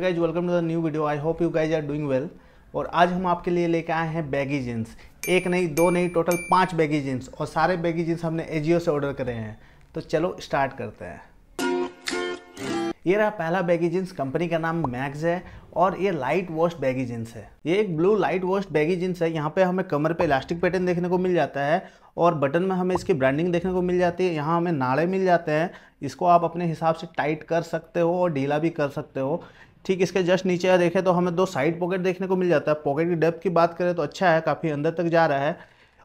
Guys welcome to the new video I hope you guys are doing well और आज हम आपके लिए लेके आए हैं बैगी जीन्स एक नहीं दो नहीं टोटल पांच बैगी जीन्स और सारे बैगी जीन्स हमने एजियो से ऑर्डर करे हैं तो चलो स्टार्ट करते हैं ये रहा पहला बैगी जीन्स कंपनी का नाम मैक्स है और ये लाइट वॉश बैगी जीन्स है ये एक blue light wash baggy jeans है यहाँ पे हमें कमर पे इलास्टिक पैटर्न देखने को मिल जाता है और बटन में हमें इसकी ब्रांडिंग देखने को मिल जाती है यहाँ हमें नाड़े मिल जाते हैं इसको आप अपने हिसाब से टाइट कर सकते हो और ढीला भी कर सकते हो ठीक इसके जस्ट नीचे देखें तो हमें दो साइड पॉकेट देखने को मिल जाता है पॉकेट की डेप्थ की बात करें तो अच्छा है काफ़ी अंदर तक जा रहा है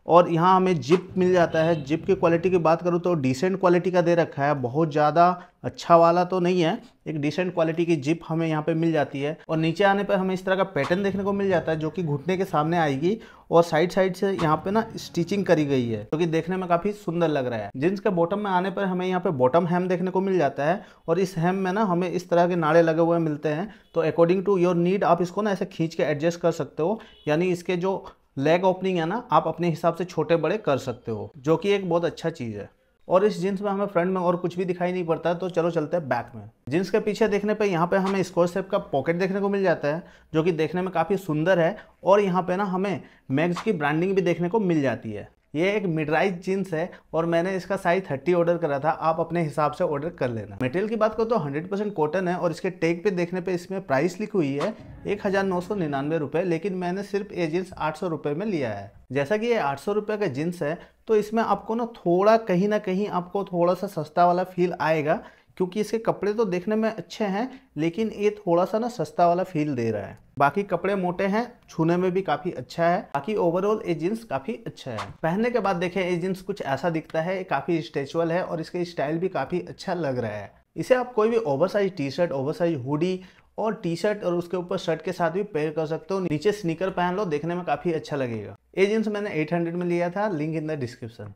और यहाँ हमें जिप मिल जाता है जिप की क्वालिटी की बात करूँ तो डिसेंट क्वालिटी का दे रखा है बहुत ज़्यादा अच्छा वाला तो नहीं है एक डिसेंट क्वालिटी की जिप हमें यहाँ पे मिल जाती है और नीचे आने पर हमें इस तरह का पैटर्न देखने को मिल जाता है जो कि घुटने के सामने आएगी और साइड साइड से यहाँ पे ना स्टिचिंग करी गई है जो कि देखने में काफ़ी सुंदर लग रहा है जींस के बॉटम में आने पर हमें यहाँ पे बॉटम हैम देखने को मिल जाता है और इस हैम में ना हमें इस तरह के नाड़े लगे हुए मिलते हैं तो अकॉर्डिंग टू योर नीड आप इसको ना ऐसे खींच के एडजस्ट कर सकते हो यानी इसके जो लेग ओपनिंग है ना आप अपने हिसाब से छोटे बड़े कर सकते हो जो कि एक बहुत अच्छा चीज़ है और इस जींस में हमें फ्रंट में और कुछ भी दिखाई नहीं पड़ता तो चलो चलते हैं बैक में जींस के पीछे देखने पे यहाँ पे हमें स्कोर सेप का पॉकेट देखने को मिल जाता है जो कि देखने में काफ़ी सुंदर है और यहाँ पे ना हमें मैग्स की ब्रांडिंग भी देखने को मिल जाती है ये एक मिडराइज जीन्स है और मैंने इसका साइज 30 ऑर्डर करा था आप अपने हिसाब से ऑर्डर कर लेना मटेरियल की बात करो तो 100% कॉटन है और इसके टेक पे देखने पे इसमें प्राइस लिखी हुई है एक हज़ार नौ सौ निन्यानवे रुपये लेकिन मैंने सिर्फ ये जीन्स आठ सौ रुपये में लिया है जैसा कि ये आठ सौ रुपये का जीन्स है तो इसमें आपको ना थोड़ा कहीं ना कहीं आपको थोड़ा सा सस्ता वाला फील आएगा क्योंकि इसके कपड़े तो देखने में अच्छे हैं लेकिन ये थोड़ा सा ना सस्ता वाला फील दे रहा है बाकी कपड़े मोटे हैं छूने में भी काफ़ी अच्छा है बाकी ओवरऑल ये जीन्स काफ़ी अच्छा है पहनने के बाद देखें ये जीन्स कुछ ऐसा दिखता है काफ़ी स्टेचुअल है और इसके स्टाइल भी काफ़ी अच्छा लग रहा है इसे आप कोई भी oversize T shirt oversize hoodie और टी शर्ट और उसके ऊपर शर्ट के साथ भी पेयर कर सकते हो नीचे स्नीकर पहन लो देखने में काफ़ी अच्छा लगेगा ये जीन्स मैंने 800 में लिया था लिंक इन द डिस्क्रिप्शन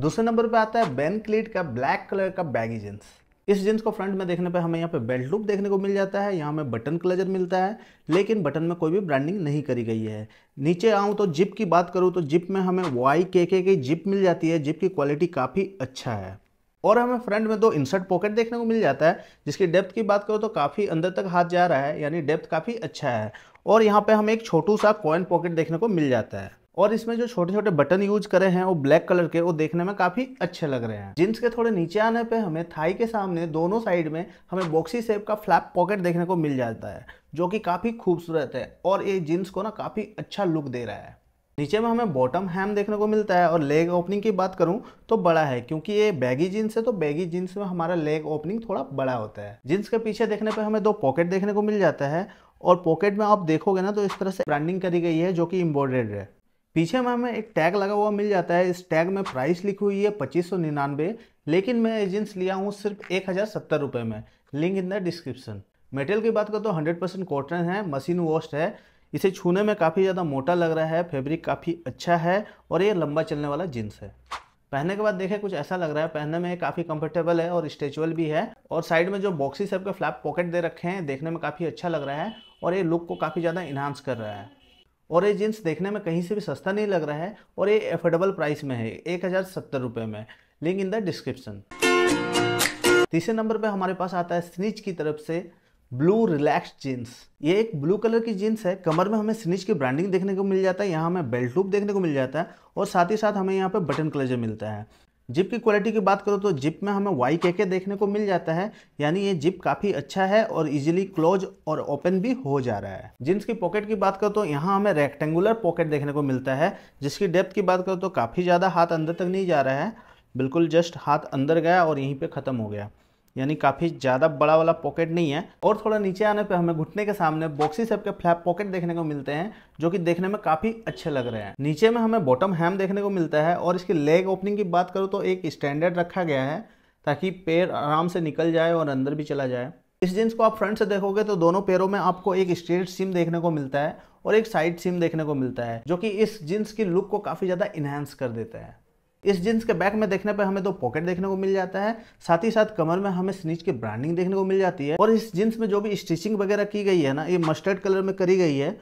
दूसरे नंबर पे आता है बेन क्लीट का ब्लैक कलर का बैगी जींस इस जींस को फ्रंट में देखने पे हमें यहाँ पे बेल्ट लूप देखने को मिल जाता है यहाँ हमें बटन क्लजर मिलता है लेकिन बटन में कोई भी ब्रांडिंग नहीं करी गई है नीचे आऊँ तो जिप की बात करूँ तो जिप में हमें वाई के के की जिप मिल जाती है जिप की क्वालिटी काफ़ी अच्छा है और हमें फ्रंट में दो इंसर्ट पॉकेट देखने को मिल जाता है जिसकी डेप्थ की बात करो तो काफ़ी अंदर तक हाथ जा रहा है यानी डेप्थ काफ़ी अच्छा है और यहाँ पे हमें एक छोटू सा कॉइन पॉकेट देखने को मिल जाता है और इसमें जो छोटे छोटे बटन यूज करे हैं वो ब्लैक कलर के वो देखने में काफी अच्छे लग रहे हैं जींस के थोड़े नीचे आने पे हमें थाई के सामने दोनों साइड में हमें बॉक्सी सेप का फ्लैप पॉकेट देखने को मिल जाता है जो कि काफी खूबसूरत है और ये जीन्स को ना काफी अच्छा लुक दे रहा है नीचे में हमें बॉटम हैम देखने को मिलता है और लेग ओपनिंग की बात करूं तो बड़ा है क्योंकि ये बैगी जींस है तो बैगी जींस में हमारा लेग ओपनिंग थोड़ा बड़ा होता है जींस के पीछे देखने पर हमें दो पॉकेट देखने को मिल जाता है और पॉकेट में आप देखोगे ना तो इस तरह से ब्रांडिंग करी गई है जो कि इम्बॉर्डेड है पीछे में हमें एक टैग लगा हुआ मिल जाता है इस टैग में प्राइस लिखी हुई है पच्चीस सौ निन्यानवे लेकिन मैं जीन्स लिया हूँ सिर्फ एक हज़ार सत्तर रुपये में link in the description material की बात करो तो हंड्रेड परसेंट कॉटन है मशीन वॉश्ड है इसे छूने में काफ़ी ज़्यादा मोटा लग रहा है फैब्रिक काफ़ी अच्छा है और ये लंबा चलने वाला जीन्स है पहनने के बाद देखें कुछ ऐसा लग रहा है पहनने में काफ़ी कंफर्टेबल है और स्ट्रेचबल भी है और साइड में जो बॉक्सिस है आपके फ्लैप पॉकेट दे रखे हैं देखने में काफ़ी अच्छा लग रहा है और ये लुक को काफ़ी ज़्यादा इन्हांस कर रहा है और ये जीन्स देखने में कहीं से भी सस्ता नहीं लग रहा है और ये एफोर्डेबल प्राइस में है एक हज़ार सत्तर रुपये में लिंक इन द डिस्क्रिप्शन तीसरे नंबर पे हमारे पास आता है स्निच की तरफ से ब्लू रिलैक्स जीन्स ये एक ब्लू कलर की जीन्स है कमर में हमें स्निच की ब्रांडिंग देखने को मिल जाता है यहाँ हमें बेल्ट लूप देखने को मिल जाता है और साथ ही साथ हमें यहाँ पे बटन क्लेजर मिलता है जिप की क्वालिटी की बात करो तो जिप में हमें वाई के के देखने को मिल जाता है यानी ये जिप काफ़ी अच्छा है और इजीली क्लोज और ओपन भी हो जा रहा है जींस की पॉकेट की बात करो तो यहाँ हमें रेक्टेंगुलर पॉकेट देखने को मिलता है जिसकी डेप्थ की बात करो तो काफ़ी ज़्यादा हाथ अंदर तक नहीं जा रहा है बिल्कुल जस्ट हाथ अंदर गया और यहीं पर ख़त्म हो गया यानी काफ़ी ज़्यादा बड़ा वाला पॉकेट नहीं है और थोड़ा नीचे आने पे हमें घुटने के सामने बॉक्सी सेप के फ्लैप पॉकेट देखने को मिलते हैं जो कि देखने में काफ़ी अच्छे लग रहे हैं नीचे में हमें बॉटम हैम देखने को मिलता है और इसकी लेग ओपनिंग की बात करूँ तो एक स्टैंडर्ड रखा गया है ताकि पैर आराम से निकल जाए और अंदर भी चला जाए इस जीन्स को आप फ्रंट से देखोगे तो दोनों पैरों में आपको एक स्ट्रेट सिम देखने को मिलता है और एक साइड सिम देखने को मिलता है जो कि इस जीन्स की लुक को काफ़ी ज़्यादा इन्हेंस कर देता है इस जींस के बैक में देखने पर हमें दो पॉकेट देखने को मिल जाता है साथ ही साथ कमर में हमें स्नीच की ब्रांडिंग देखने को मिल जाती है और इस जींस में जो भी स्टिचिंग वगैरह की गई है ना ये मस्टर्ड कलर में करी गई है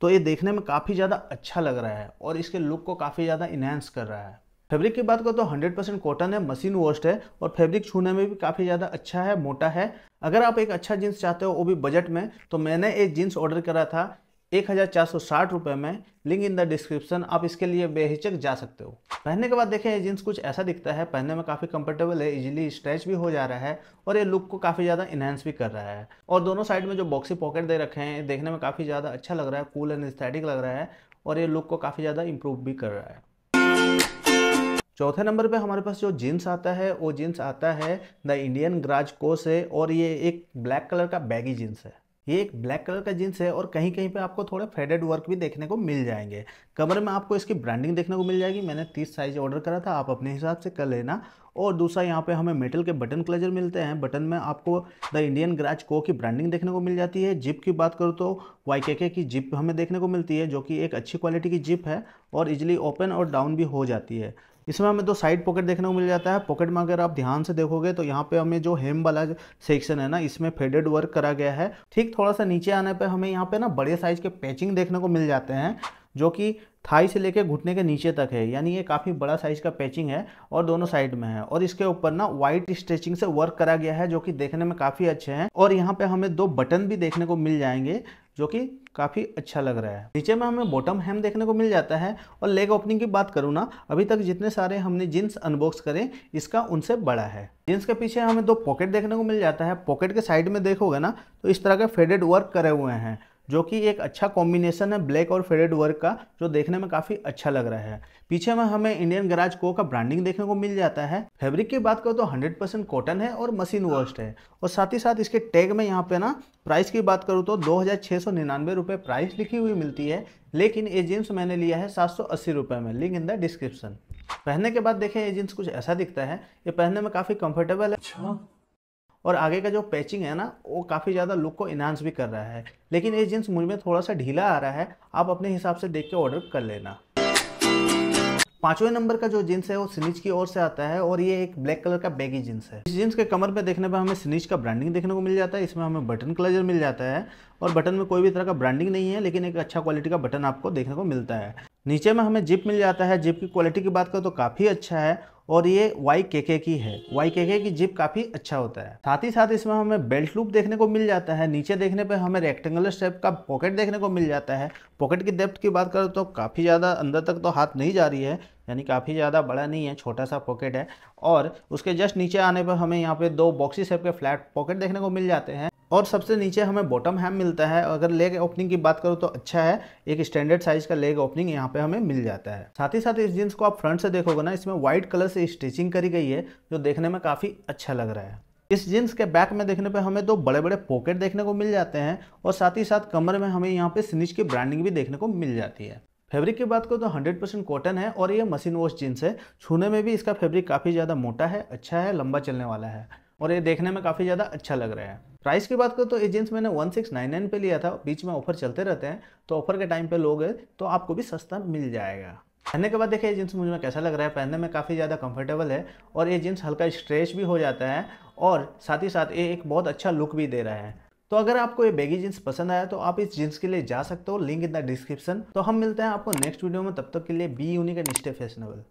तो ये देखने में काफ़ी ज़्यादा अच्छा लग रहा है और इसके लुक को काफ़ी ज़्यादा इन्हेंस कर रहा है फैब्रिक की बात करो तो 100 परसेंट कॉटन है मशीन वॉश्ड है और फैब्रिक छूने में भी काफ़ी ज़्यादा अच्छा है मोटा है अगर आप एक अच्छा जीन्स चाहते हो वो भी बजट में तो मैंने एक जीन्स ऑर्डर करा था एक हज़ार चार सौ साठ रुपये में लिंक इन द डिस्क्रिप्शन आप इसके लिए बेहिचक जा सकते हो पहनने के बाद देखें ये जीन्स कुछ ऐसा दिखता है पहनने में काफ़ी कंफर्टेबल है इजीली स्ट्रेच भी हो जा रहा है और ये लुक को काफ़ी ज़्यादा इन्हेंस भी कर रहा है और दोनों साइड में जो बॉक्सी पॉकेट दे रखे हैं देखने में काफ़ी ज़्यादा अच्छा लग रहा है कूल एंड स्थेटिक लग रहा है और ये लुक को काफ़ी ज़्यादा इम्प्रूव भी कर रहा है चौथे नंबर पे हमारे पास जो जीन्स आता है वो जीन्स आता है द इंडियन ग्राज को से और ये एक ब्लैक कलर का बैगी जीन्स है ये एक ब्लैक कलर का जीन्स है और कहीं कहीं पे आपको थोड़े फेडेड वर्क भी देखने को मिल जाएंगे कमर में आपको इसकी ब्रांडिंग देखने को मिल जाएगी मैंने तीस साइज ऑर्डर करा था आप अपने हिसाब से कर लेना और दूसरा यहाँ पे हमें मेटल के बटन क्लजर मिलते हैं बटन में आपको द इंडियन ग्राज को की ब्रांडिंग देखने को मिल जाती है जिप की बात करूँ तो वाई की जिप हमें देखने को मिलती है जो कि एक अच्छी क्वालिटी की जिप है और इजिली ओपन और डाउन भी हो जाती है इसमें हमें दो साइड पॉकेट देखने को मिल जाता है पॉकेट में अगर आप ध्यान से देखोगे तो यहाँ पे हमें जो हेम वाला सेक्शन है ना इसमें फेडेड वर्क करा गया है ठीक थोड़ा सा नीचे आने पर हमें यहाँ पे ना बड़े साइज के पैचिंग देखने को मिल जाते हैं जो कि थाई से लेके घुटने के नीचे तक है यानी ये काफ़ी बड़ा साइज का पैचिंग है और दोनों साइड में है और इसके ऊपर ना वाइट स्ट्रेचिंग से वर्क करा गया है जो कि देखने में काफ़ी अच्छे हैं और यहाँ पे हमें दो बटन भी देखने को मिल जाएंगे जो कि काफ़ी अच्छा लग रहा है नीचे में हमें बॉटम हेम देखने को मिल जाता है और लेग ओपनिंग की बात करूँ ना अभी तक जितने सारे हमने जीन्स अनबॉक्स करें इसका उनसे बड़ा है जीन्स के पीछे हमें दो पॉकेट देखने को मिल जाता है पॉकेट के साइड में देखोगे ना तो इस तरह के फेडेड वर्क करे हुए हैं जो कि एक अच्छा कॉम्बिनेशन है ब्लैक और फेडेड वर्क का जो देखने में काफ़ी अच्छा लग रहा है पीछे में हमें इंडियन गराज को का ब्रांडिंग देखने को मिल जाता है फैब्रिक की बात करो तो 100 परसेंट कॉटन है और मशीन वर्स्ट है और साथ ही साथ इसके टैग में यहाँ पे ना प्राइस की बात करूँ तो दो हज़ार प्राइस लिखी हुई मिलती है लेकिन ये जीन्स मैंने लिया है सात सौ में लिंक इन द डिस्क्रिप्शन पहनने के बाद देखें ये जीन्स कुछ ऐसा दिखता है ये पहनने में काफ़ी कंफर्टेबल है अच्छा। और आगे का जो पैचिंग है ना वो काफ़ी ज़्यादा लुक को इनहांस भी कर रहा है लेकिन ये जीन्स मुझ में थोड़ा सा ढीला आ रहा है आप अपने हिसाब से देख के ऑर्डर कर लेना पांचवें नंबर का जो जींस है वो स्निच की ओर से आता है और ये एक ब्लैक कलर का बैगी जींस है इस जींस के कमर पे देखने पर हमें स्निच का ब्रांडिंग देखने को मिल जाता है इसमें हमें बटन क्लजर मिल जाता है और बटन में कोई भी तरह का ब्रांडिंग नहीं है लेकिन एक अच्छा क्वालिटी का बटन आपको देखने को मिलता है नीचे में हमें जिप मिल जाता है जिप की क्वालिटी की बात करें तो काफ़ी अच्छा है और ये वाई के के की है वाई के के की जिप काफ़ी अच्छा होता है साथ ही साथ इसमें हमें बेल्ट लूप देखने को मिल जाता है नीचे देखने पे हमें रेक्टेंगुलर शेप का पॉकेट देखने को मिल जाता है पॉकेट की डेप्थ की बात करें तो काफ़ी ज़्यादा अंदर तक तो हाथ नहीं जा रही है यानी काफ़ी ज़्यादा बड़ा नहीं है छोटा सा पॉकेट है और उसके जस्ट नीचे आने पर हमें यहाँ पे दो बॉक्सी शेप के फ्लैट पॉकेट देखने को मिल जाते हैं और सबसे नीचे हमें बॉटम हैम मिलता है अगर लेग ओपनिंग की बात करूँ तो अच्छा है एक स्टैंडर्ड साइज का लेग ओपनिंग यहाँ पे हमें मिल जाता है साथ ही साथ इस जीन्स को आप फ्रंट से देखोगे ना इसमें व्हाइट कलर से स्टिचिंग करी गई है जो देखने में काफ़ी अच्छा लग रहा है इस जीन्स के बैक में देखने पे हमें दो बड़े बड़े पॉकेट देखने को मिल जाते हैं और साथ ही साथ कमर में हमें यहाँ पे स्निच की ब्रांडिंग भी देखने को मिल जाती है फैब्रिक की बात करो तो 100 परसेंट कॉटन है और ये मशीन वॉश जीन्स है छूने में भी इसका फैब्रिक काफ़ी ज़्यादा मोटा है अच्छा है लंबा चलने वाला है और ये देखने में काफ़ी ज़्यादा अच्छा लग रहा है प्राइस की बात करें तो ये जींस मैंने 1699 पे लिया था बीच में ऑफर चलते रहते हैं तो ऑफर के टाइम पे है तो आपको भी सस्ता मिल जाएगा पहनने के बाद देखिए ये जीन्स मुझे कैसा लग रहा है पहनने में काफ़ी ज़्यादा कंफर्टेबल है और ये जींस हल्का स्ट्रेच भी हो जाता है और साथ ही साथ ये एक बहुत अच्छा लुक भी दे रहा है तो अगर आपको ये बेगी जींस पसंद आया तो आप इस जींस के लिए जा सकते हो लिंक इन द डिस्क्रिप्शन तो हम मिलते हैं आपको नेक्स्ट वीडियो में तब तक के लिए be unique and stay fashionable